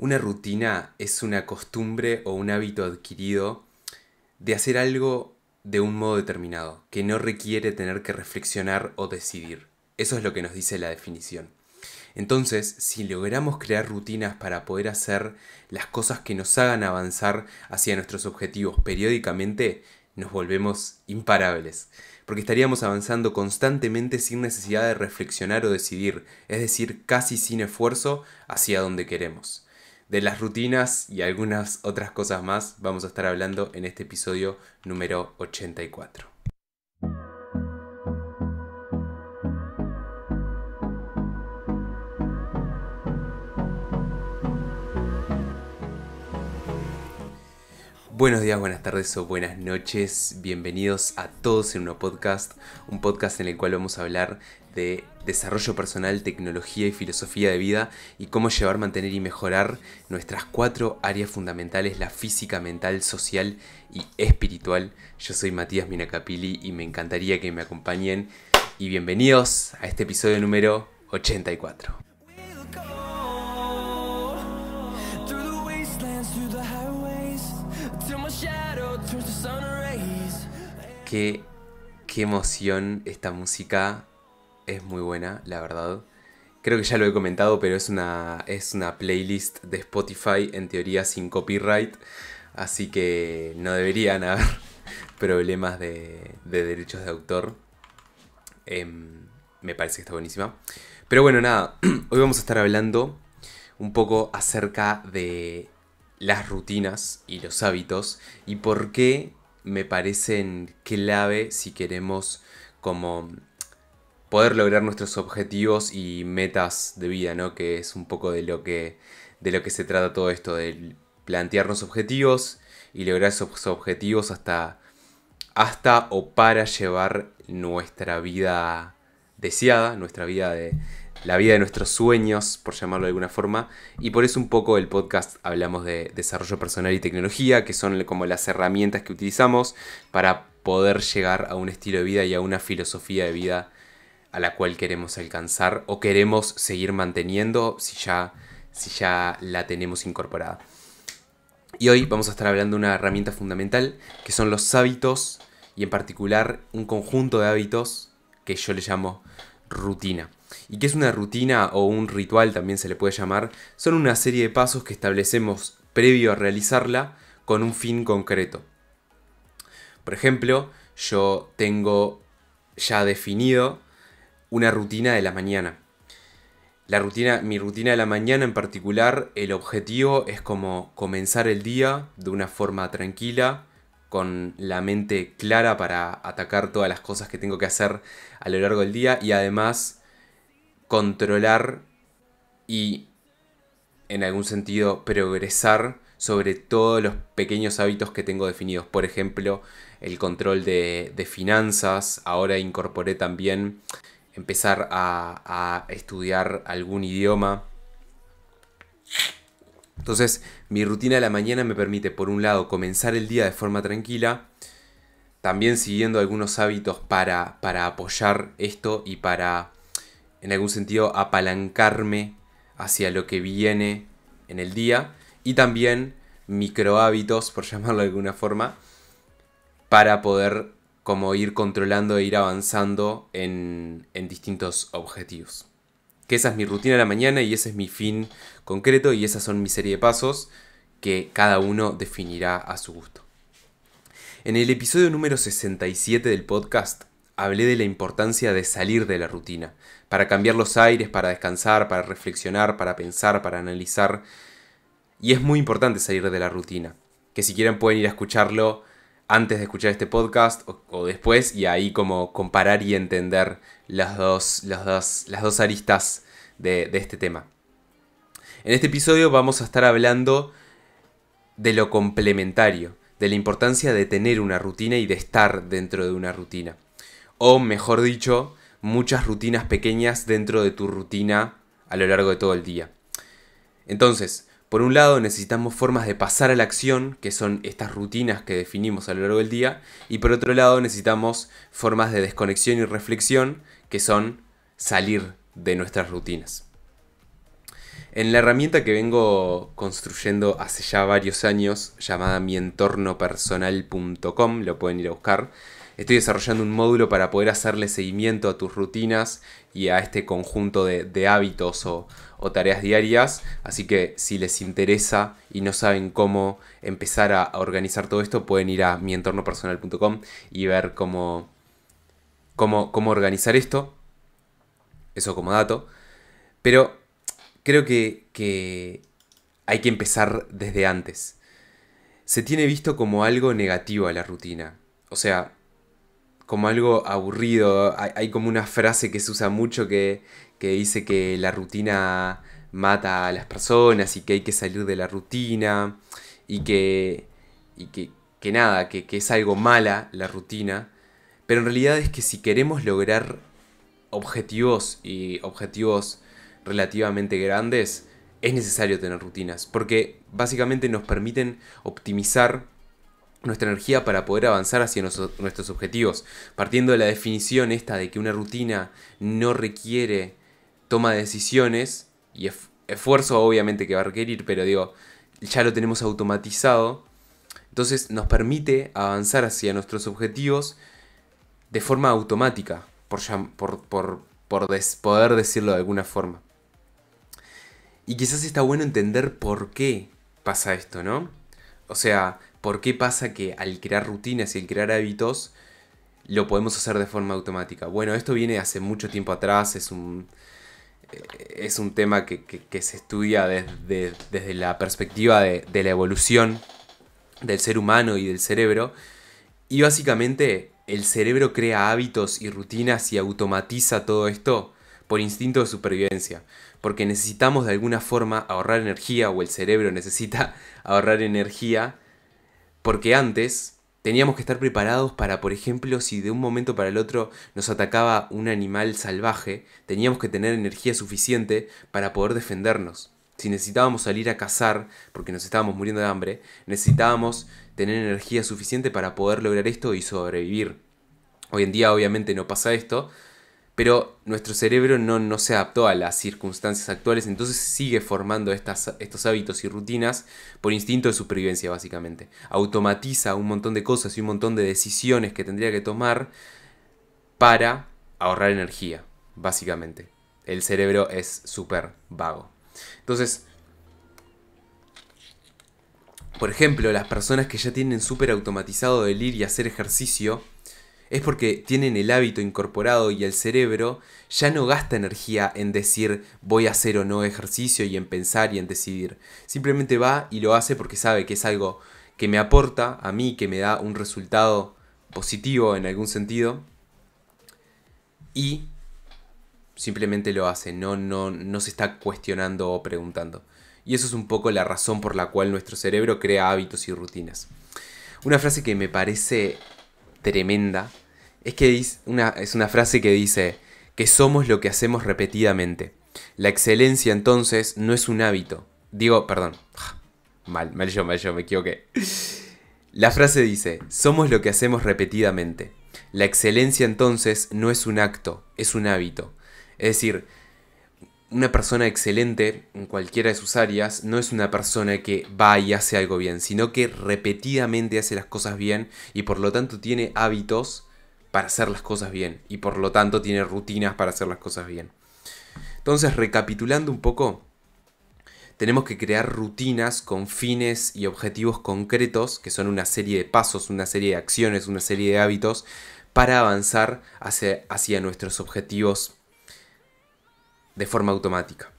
Una rutina es una costumbre o un hábito adquirido de hacer algo de un modo determinado, que no requiere tener que reflexionar o decidir. Eso es lo que nos dice la definición. Entonces, si logramos crear rutinas para poder hacer las cosas que nos hagan avanzar hacia nuestros objetivos periódicamente, nos volvemos imparables, porque estaríamos avanzando constantemente sin necesidad de reflexionar o decidir, es decir, casi sin esfuerzo hacia donde queremos de las rutinas y algunas otras cosas más vamos a estar hablando en este episodio número 84. Buenos días, buenas tardes o buenas noches. Bienvenidos a todos en un podcast, un podcast en el cual vamos a hablar de desarrollo personal, tecnología y filosofía de vida y cómo llevar, mantener y mejorar nuestras cuatro áreas fundamentales, la física, mental, social y espiritual. Yo soy Matías Minacapili y me encantaría que me acompañen y bienvenidos a este episodio número 84. Qué, qué emoción esta música. Es muy buena, la verdad. Creo que ya lo he comentado, pero es una, es una playlist de Spotify, en teoría sin copyright. Así que no deberían haber problemas de, derechos de autor. Em, me parece que está buenísima. Pero bueno, nada, hoy vamos a estar hablando un poco acerca de las rutinas y los hábitos y por qué me parecen clave si queremos como poder lograr nuestros objetivos y metas de vida, ¿no? Que es un poco de lo que, de lo que se trata todo esto, de plantearnos objetivos y lograr esos objetivos hasta, hasta o para llevar nuestra vida deseada, nuestra vida de, la vida de nuestros sueños, por llamarlo de alguna forma, y por eso un poco el podcast hablamos de desarrollo personal y tecnología, que son como las herramientas que utilizamos para poder llegar a un estilo de vida y a una filosofía de vida a la cual queremos alcanzar o queremos seguir manteniendo si ya, si ya la tenemos incorporada. Y hoy vamos a estar hablando de una herramienta fundamental, que son los hábitos, y en particular un conjunto de hábitos que yo le llamo rutina. ¿Y que es una rutina o un ritual también se le puede llamar? Son una serie de pasos que establecemos previo a realizarla con un fin concreto. Por ejemplo, yo tengo ya definido una rutina de la mañana. La rutina, mi rutina de la mañana en particular, el objetivo es como comenzar el día de una forma tranquila, con la mente clara para atacar todas las cosas que tengo que hacer a lo largo del día y además controlar y en algún sentido progresar sobre todos los pequeños hábitos que tengo definidos. Por ejemplo, el control de, finanzas. Ahora incorporé también empezar a estudiar algún idioma entonces, mi rutina de la mañana me permite, por un lado, comenzar el día de forma tranquila, también siguiendo algunos hábitos para, apoyar esto y para, en algún sentido, apalancarme hacia lo que viene en el día, y también micro hábitos, por llamarlo de alguna forma, para poder como ir controlando e ir avanzando en distintos objetivos que esa es mi rutina de la mañana y ese es mi fin concreto y esas son mi serie de pasos que cada uno definirá a su gusto. En el episodio número 67 del podcast hablé de la importancia de salir de la rutina, para cambiar los aires, para descansar, para reflexionar, para pensar, para analizar. Y es muy importante salir de la rutina, que si quieren pueden ir a escucharlo antes de escuchar este podcast o, después y ahí como comparar y entender las dos, las dos, aristas de este tema. En este episodio vamos a estar hablando de lo complementario, de la importancia de tener una rutina y de estar dentro de una rutina. O mejor dicho, muchas rutinas pequeñas dentro de tu rutina a lo largo de todo el día. Entonces, por un lado, necesitamos formas de pasar a la acción, que son estas rutinas que definimos a lo largo del día, y por otro lado, necesitamos formas de desconexión y reflexión, que son salir de nuestras rutinas. En la herramienta que vengo construyendo hace ya varios años, llamada mientornopersonal.com, lo pueden ir a buscar, estoy desarrollando un módulo para poder hacerle seguimiento a tus rutinas y a este conjunto de, hábitos o, tareas diarias. Así que si les interesa y no saben cómo empezar a, organizar todo esto, pueden ir a mientornopersonal.com y ver cómo, cómo organizar esto. Eso como dato. Pero creo que, que hay que empezar desde antes. Se tiene visto como algo negativo a la rutina. O sea, como algo aburrido. Hay, como una frase que se usa mucho que, dice que la rutina mata a las personas y que hay que salir de la rutina y que, y que, que nada, que, que, es algo mala la rutina. Pero en realidad es que si queremos lograr objetivos y objetivos relativamente grandes, es necesario tener rutinas, porque básicamente nos permiten optimizar nuestra energía para poder avanzar hacia nuestros objetivos, partiendo de la definición esta de que una rutina no requiere toma de decisiones y esfuerzo obviamente que va a requerir, pero digo, ya lo tenemos automatizado, entonces nos permite avanzar hacia nuestros objetivos de forma automática, por, por, por, poder decirlo de alguna forma. Y quizás está bueno entender por qué pasa esto, ¿no? O sea, ¿Por qué pasa que al crear rutinas y al crear hábitos lo podemos hacer de forma automática? Bueno, esto viene hace mucho tiempo atrás, es un, eh, es un tema que, se estudia desde, la perspectiva de, la evolución del ser humano y del cerebro. Y básicamente el cerebro crea hábitos y rutinas y automatiza todo esto por instinto de supervivencia. Porque necesitamos de alguna forma ahorrar energía o el cerebro necesita ahorrar energía porque antes teníamos que estar preparados para, por ejemplo, si de un momento para el otro nos atacaba un animal salvaje, teníamos que tener energía suficiente para poder defendernos. Si necesitábamos salir a cazar, porque nos estábamos muriendo de hambre, necesitábamos tener energía suficiente para poder lograr esto y sobrevivir. Hoy en día obviamente no pasa esto, pero nuestro cerebro no, se adaptó a las circunstancias actuales, entonces sigue formando estas, estos hábitos y rutinas por instinto de supervivencia básicamente. Automatiza un montón de cosas y un montón de decisiones que tendría que tomar para ahorrar energía, básicamente. El cerebro es súper vago. Entonces, por ejemplo, las personas que ya tienen súper automatizado el ir y hacer ejercicio, es porque tienen el hábito incorporado y el cerebro ya no gasta energía en decir voy a hacer o no ejercicio y en pensar y en decidir. Simplemente va y lo hace porque sabe que es algo que me aporta a mí, que me da un resultado positivo en algún sentido. Y simplemente lo hace, no, no, no se está cuestionando o preguntando. Y eso es un poco la razón por la cual nuestro cerebro crea hábitos y rutinas. Una frase que me parece tremenda es que una, es una frase que dice que somos lo que hacemos repetidamente. La excelencia entonces no es un hábito. Digo, perdón. Ah, mal, mal yo, mal yo, me equivoqué. La frase dice, somos lo que hacemos repetidamente. La excelencia entonces no es un acto, es un hábito. Es decir, una persona excelente en cualquiera de sus áreas no es una persona que va y hace algo bien, sino que repetidamente hace las cosas bien y por lo tanto tiene hábitos para hacer las cosas bien y por lo tanto tiene rutinas para hacer las cosas bien. Entonces, recapitulando un poco, tenemos que crear rutinas con fines y objetivos concretos, que son una serie de pasos, una serie de acciones, una serie de hábitos, para avanzar hacia, hacia nuestros objetivos de forma automática.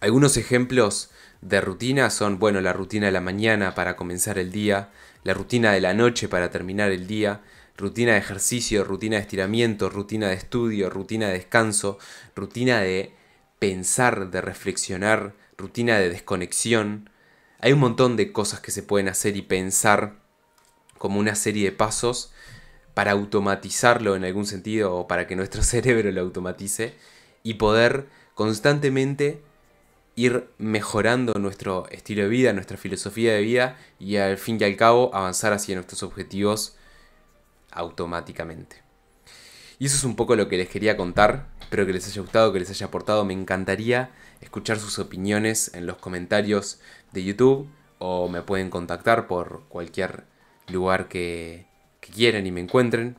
Algunos ejemplos de rutina son, bueno, la rutina de la mañana para comenzar el día, la rutina de la noche para terminar el día, rutina de ejercicio, rutina de estiramiento, rutina de estudio, rutina de descanso, rutina de pensar, de reflexionar, rutina de desconexión. Hay un montón de cosas que se pueden hacer y pensar como una serie de pasos para automatizarlo en algún sentido o para que nuestro cerebro lo automatice y poder constantemente ir mejorando nuestro estilo de vida, nuestra filosofía de vida y al fin y al cabo avanzar hacia nuestros objetivos automáticamente. Y eso es un poco lo que les quería contar. Espero que les haya gustado, que les haya aportado. Me encantaría escuchar sus opiniones en los comentarios de YouTube o me pueden contactar por cualquier lugar que, que quieran y me encuentren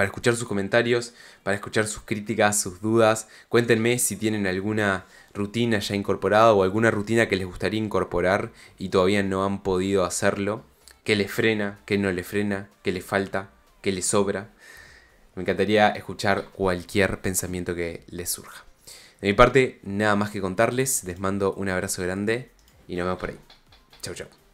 para escuchar sus comentarios, para escuchar sus críticas, sus dudas. Cuéntenme si tienen alguna rutina ya incorporada o alguna rutina que les gustaría incorporar y todavía no han podido hacerlo. ¿Qué les frena? ¿Qué no les frena? ¿Qué les falta? ¿Qué les sobra? Me encantaría escuchar cualquier pensamiento que les surja. De mi parte, nada más que contarles. Les mando un abrazo grande y nos vemos por ahí. Chau, chau.